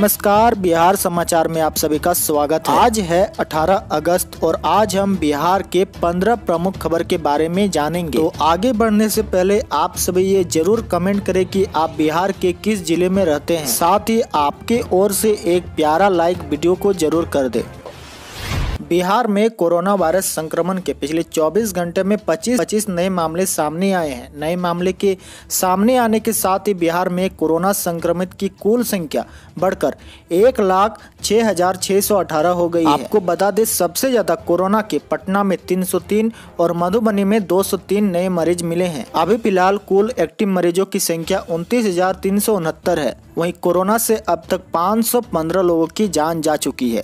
नमस्कार बिहार समाचार में आप सभी का स्वागत है आज है 18 अगस्त और आज हम बिहार के 15 प्रमुख खबर के बारे में जानेंगे तो आगे बढ़ने से पहले आप सभी ये जरूर कमेंट करें कि आप बिहार के किस जिले में रहते हैं साथ ही आपके ओर से एक प्यारा लाइक वीडियो को जरूर कर दे बिहार में कोरोना वायरस संक्रमण के पिछले 24 घंटे में 25 25 नए मामले सामने आए हैं नए मामले के सामने आने के साथ ही बिहार में कोरोना संक्रमित की कुल संख्या बढ़कर एक लाख छः हजार छह सौ अठारह हो गई आपको बता दें सबसे ज़्यादा कोरोना के पटना में 303 और मधुबनी में 203 नए मरीज मिले हैं अभी फिलहाल कुल एक्टिव मरीजों की संख्या उनतीस है वहीं कोरोना से अब तक 515 लोगों की जान जा चुकी है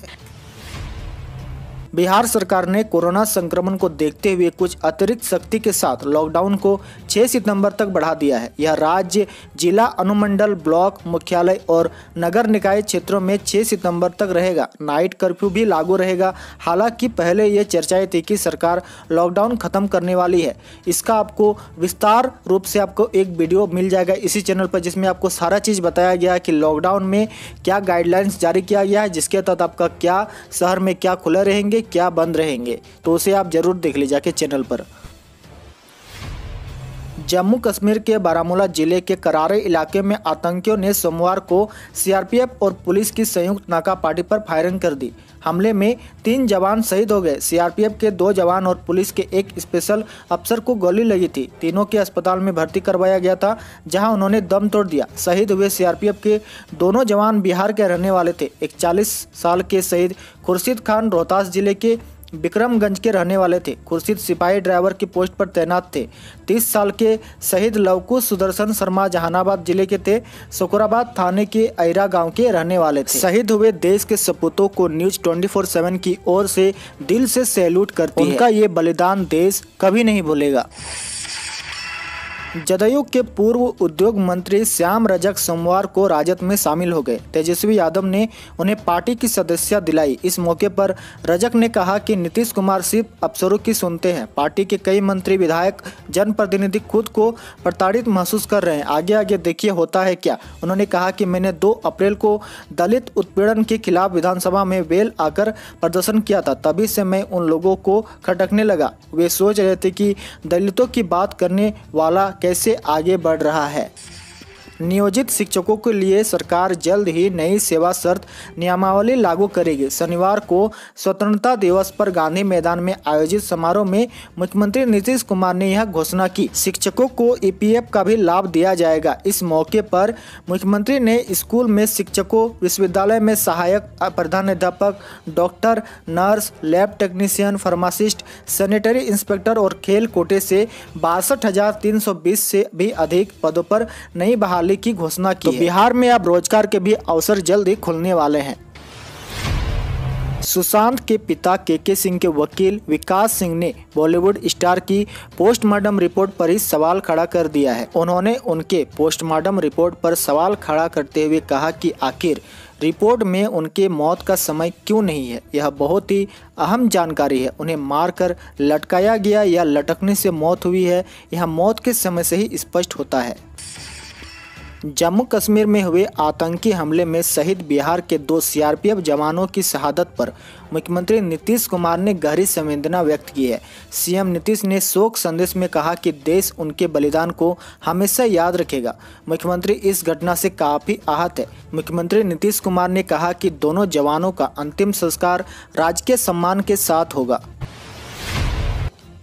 बिहार सरकार ने कोरोना संक्रमण को देखते हुए कुछ अतिरिक्त शक्ति के साथ लॉकडाउन को 6 सितंबर तक बढ़ा दिया है यह राज्य जिला अनुमंडल ब्लॉक मुख्यालय और नगर निकाय क्षेत्रों में 6 सितंबर तक रहेगा नाइट कर्फ्यू भी लागू रहेगा हालांकि पहले ये चर्चाएं थी कि सरकार लॉकडाउन खत्म करने वाली है इसका आपको विस्तार रूप से आपको एक वीडियो मिल जाएगा इसी चैनल पर जिसमें आपको सारा चीज़ बताया गया है कि लॉकडाउन में क्या गाइडलाइंस जारी किया गया है जिसके तहत आपका क्या शहर में क्या खुले रहेंगे क्या बंद रहेंगे तो उसे आप जरूर देख लीजिए जाके चैनल पर जम्मू कश्मीर के बारामूला जिले के करारे इलाके में आतंकियों ने सोमवार को सीआरपीएफ और पुलिस की संयुक्त नाका पार्टी पर फायरिंग कर दी हमले में तीन जवान शहीद हो गए सीआरपीएफ के दो जवान और पुलिस के एक स्पेशल अफसर को गोली लगी थी तीनों के अस्पताल में भर्ती करवाया गया था जहां उन्होंने दम तोड़ दिया शहीद हुए सीआरपीएफ के दोनों जवान बिहार के रहने वाले थे इकचालीस साल के शहीद खुर्शीद खान रोहतास जिले के बिक्रमगंज के रहने वाले थे खुर्शीद सिपाही ड्राइवर की पोस्ट पर तैनात थे तीस साल के शहीद लवकुश सुदर्शन शर्मा जहानाबाद जिले के थे शुक्राबाद थाने के अरा गांव के रहने वाले थे शहीद हुए देश के सपूतों को न्यूज 24/7 की ओर से दिल से सैल्यूट करती उनका है। ये बलिदान देश कभी नहीं भूलेगा जदयू के पूर्व उद्योग मंत्री श्याम रजक सोमवार को राजद में शामिल हो गए तेजस्वी यादव ने उन्हें पार्टी की सदस्यता दिलाई इस मौके पर रजक ने कहा कि नीतीश कुमार सिर्फ अफसरों की सुनते हैं पार्टी के कई मंत्री विधायक जनप्रतिनिधि खुद को प्रताड़ित महसूस कर रहे हैं आगे आगे देखिए होता है क्या उन्होंने कहा कि मैंने दो अप्रैल को दलित उत्पीड़न के खिलाफ विधानसभा में वेल आकर प्रदर्शन किया था तभी से मैं उन लोगों को खटकने लगा वे सोच रहे थे कि दलितों की बात करने वाला कैसे आगे बढ़ रहा है नियोजित शिक्षकों के लिए सरकार जल्द ही नई सेवा शर्त नियमावली लागू करेगी शनिवार को स्वतंत्रता दिवस पर गांधी मैदान में आयोजित समारोह में मुख्यमंत्री नीतीश कुमार ने यह घोषणा की शिक्षकों को ईपीएफ का भी लाभ दिया जाएगा इस मौके पर मुख्यमंत्री ने स्कूल में शिक्षकों विश्वविद्यालय में सहायक प्रधानाध्यापक doctor nurse lab technician pharmacist sanitary inspector और खेल कोटे से बासठ से भी अधिक पदों पर नई बहाल बहाली की घोषणा की तो बिहार में अब रोजगार के भी अवसर जल्द ही खुलने वाले हैं सुशांत के पिता के के सिंह के वकील विकास सिंह ने बॉलीवुड स्टार की पोस्टमार्टम रिपोर्ट पर ही सवाल खड़ा कर दिया है उन्होंने उनके पोस्टमार्टम रिपोर्ट पर सवाल खड़ा करते हुए कहा कि आखिर रिपोर्ट में उनके मौत का समय क्यों नहीं है यह बहुत ही अहम जानकारी है उन्हें मारकर लटकाया गया या लटकने से मौत हुई है यह मौत के समय से ही स्पष्ट होता है जम्मू कश्मीर में हुए आतंकी हमले में शहीद बिहार के दो सीआरपीएफ जवानों की शहादत पर मुख्यमंत्री नीतीश कुमार ने गहरी संवेदना व्यक्त की है सीएम नीतीश ने शोक संदेश में कहा कि देश उनके बलिदान को हमेशा याद रखेगा मुख्यमंत्री इस घटना से काफ़ी आहत है मुख्यमंत्री नीतीश कुमार ने कहा कि दोनों जवानों का अंतिम संस्कार राजकीय सम्मान के साथ होगा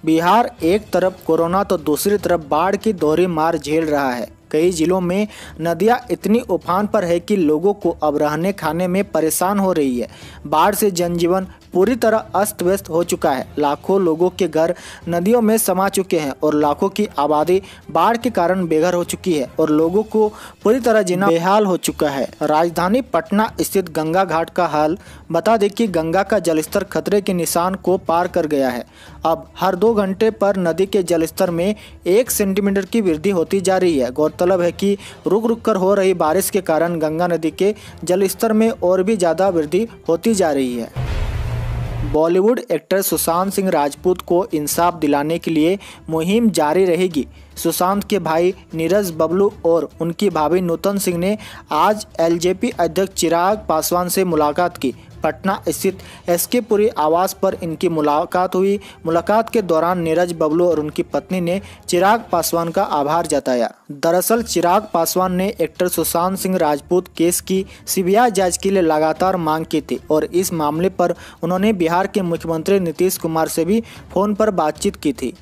बिहार एक तरफ कोरोना तो दूसरी तरफ बाढ़ की दोहरी मार झेल रहा है कई जिलों में नदियां इतनी उफान पर है कि लोगों को अब रहने खाने में परेशान हो रही है बाढ़ से जनजीवन पूरी तरह अस्त व्यस्त हो चुका है लाखों लोगों के घर नदियों में समा चुके हैं और लाखों की आबादी बाढ़ के कारण बेघर हो चुकी है और लोगों को पूरी तरह जीना बेहाल हो चुका है राजधानी पटना स्थित गंगा घाट का हाल बता दें कि गंगा का जलस्तर खतरे के निशान को पार कर गया है अब हर दो घंटे पर नदी के जलस्तर में एक सेंटीमीटर की वृद्धि होती जा रही है गौरतलब गौरतलब है कि रुक रुक कर हो रही बारिश के कारण गंगा नदी के जलस्तर में और भी ज़्यादा वृद्धि होती जा रही है बॉलीवुड एक्टर सुशांत सिंह राजपूत को इंसाफ दिलाने के लिए मुहिम जारी रहेगी सुशांत के भाई नीरज बबलू और उनकी भाभी नूतन सिंह ने आज एलजेपी अध्यक्ष चिराग पासवान से मुलाकात की पटना स्थित एस के पुरी आवास पर इनकी मुलाकात हुई मुलाकात के दौरान नीरज बबलू और उनकी पत्नी ने चिराग पासवान का आभार जताया दरअसल चिराग पासवान ने एक्टर सुशांत सिंह राजपूत केस की सीबीआई जांच के लिए लगातार मांग की थी और इस मामले पर उन्होंने बिहार के मुख्यमंत्री नीतीश कुमार से भी फोन पर बातचीत की थी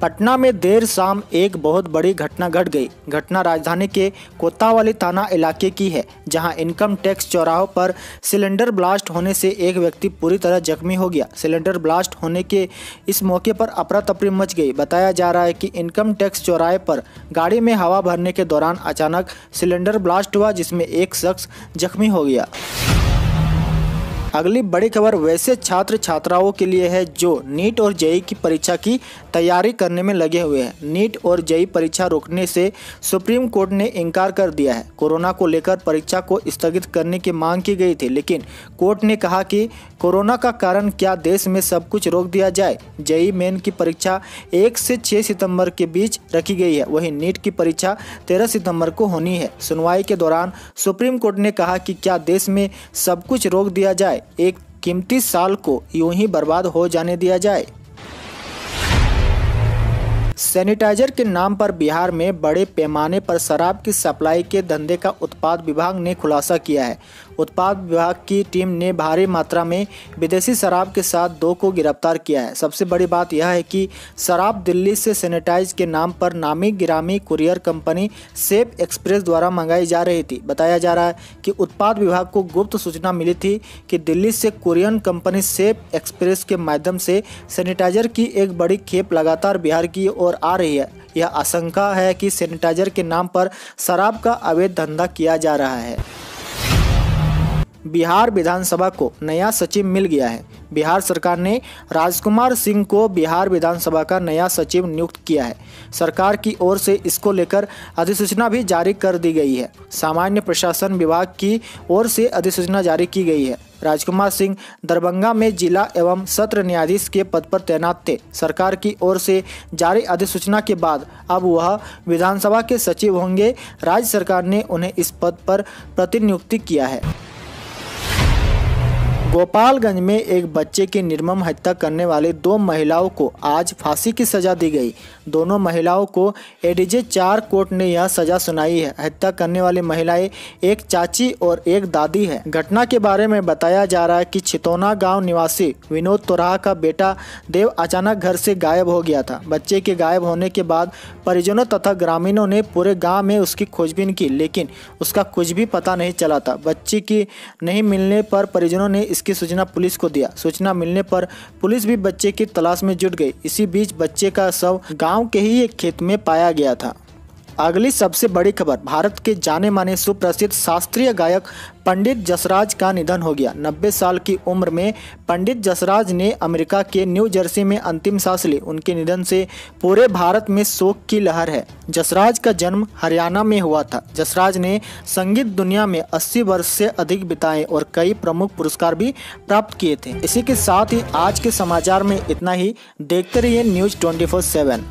पटना में देर शाम एक बहुत बड़ी घटना घट गई घटना राजधानी के कोतावाली थाना इलाके की है जहां इनकम टैक्स चौराहों पर सिलेंडर ब्लास्ट होने से एक व्यक्ति पूरी तरह जख्मी हो गया सिलेंडर ब्लास्ट होने के इस मौके पर अपरा तपरी मच गई बताया जा रहा है कि इनकम टैक्स चौराहे पर गाड़ी में हवा भरने के दौरान अचानक सिलेंडर ब्लास्ट हुआ जिसमें एक शख्स जख्मी हो गया अगली बड़ी खबर वैसे छात्र छात्राओं के लिए है जो नीट और जेई की परीक्षा की तैयारी करने में लगे हुए हैं नीट और जेई परीक्षा रोकने से सुप्रीम कोर्ट ने इनकार कर दिया है कोरोना को लेकर परीक्षा को स्थगित करने की मांग की गई थी लेकिन कोर्ट ने कहा कि कोरोना का कारण क्या देश में सब कुछ रोक दिया जाए जेई मेन की परीक्षा एक से छः सितम्बर के बीच रखी गई है वहीं नीट की परीक्षा तेरह सितम्बर को होनी है सुनवाई के दौरान सुप्रीम कोर्ट ने कहा कि क्या देश में सब कुछ रोक दिया जाए एक कीमती साल को यूं ही बर्बाद हो जाने दिया जाए सैनिटाइजर के नाम पर बिहार में बड़े पैमाने पर शराब की सप्लाई के धंधे का उत्पाद विभाग ने खुलासा किया है उत्पाद विभाग की टीम ने भारी मात्रा में विदेशी शराब के साथ दो को गिरफ्तार किया है सबसे बड़ी बात यह है कि शराब दिल्ली से सैनिटाइज के नाम पर नामी गिरामी कुरियर कंपनी सेफ एक्सप्रेस द्वारा मंगाई जा रही थी बताया जा रहा है कि उत्पाद विभाग को गुप्त सूचना मिली थी कि दिल्ली से कुरियन कंपनी सेफ एक्सप्रेस के माध्यम से सैनिटाइजर की एक बड़ी खेप लगातार बिहार की ओर आ रही है यह आशंका है कि सैनिटाइजर के नाम पर शराब का अवैध धंधा किया जा रहा है बिहार विधानसभा को नया सचिव मिल गया है बिहार सरकार ने राजकुमार सिंह को बिहार विधानसभा का नया सचिव नियुक्त किया है सरकार की ओर से इसको लेकर अधिसूचना भी जारी कर दी गई है सामान्य प्रशासन विभाग की ओर से अधिसूचना जारी की गई है राजकुमार सिंह दरभंगा में जिला एवं सत्र न्यायाधीश के पद पर तैनात थे सरकार की ओर से जारी अधिसूचना के बाद अब वह विधानसभा के सचिव होंगे राज्य सरकार ने उन्हें इस पद पर प्रतिनियुक्ति किया है गोपालगंज में एक बच्चे की निर्मम हत्या करने वाली दो महिलाओं को आज फांसी की सजा दी गई दोनों महिलाओं को एडीजे चार कोर्ट ने यह सजा सुनाई है हत्या करने वाली महिलाएं एक चाची और एक दादी है घटना के बारे में बताया जा रहा है कि छितौना गांव निवासी विनोद तोराह का बेटा देव अचानक घर से गायब हो गया था बच्चे के गायब होने के बाद परिजनों तथा ग्रामीणों ने पूरे गाँव में उसकी खोजबीन की लेकिन उसका कुछ भी पता नहीं चला था बच्चे की नहीं मिलने पर परिजनों ने इसकी सूचना पुलिस को दिया सूचना मिलने पर पुलिस भी बच्चे की तलाश में जुट गई इसी बीच बच्चे का शव गाँव के ही एक खेत में पाया गया था अगली सबसे बड़ी खबर भारत के जाने माने सुप्रसिद्ध शास्त्रीय गायक पंडित जसराज का निधन हो गया 90 साल की उम्र में पंडित जसराज ने अमेरिका के न्यू जर्सी में अंतिम सांस ली उनके निधन से पूरे भारत में शोक की लहर है जसराज का जन्म हरियाणा में हुआ था जसराज ने संगीत दुनिया में 80 वर्ष से अधिक बिताए और कई प्रमुख पुरस्कार भी प्राप्त किए थे इसी के साथ ही आज के समाचार में इतना ही देखते रहिए न्यूज ट्वेंटी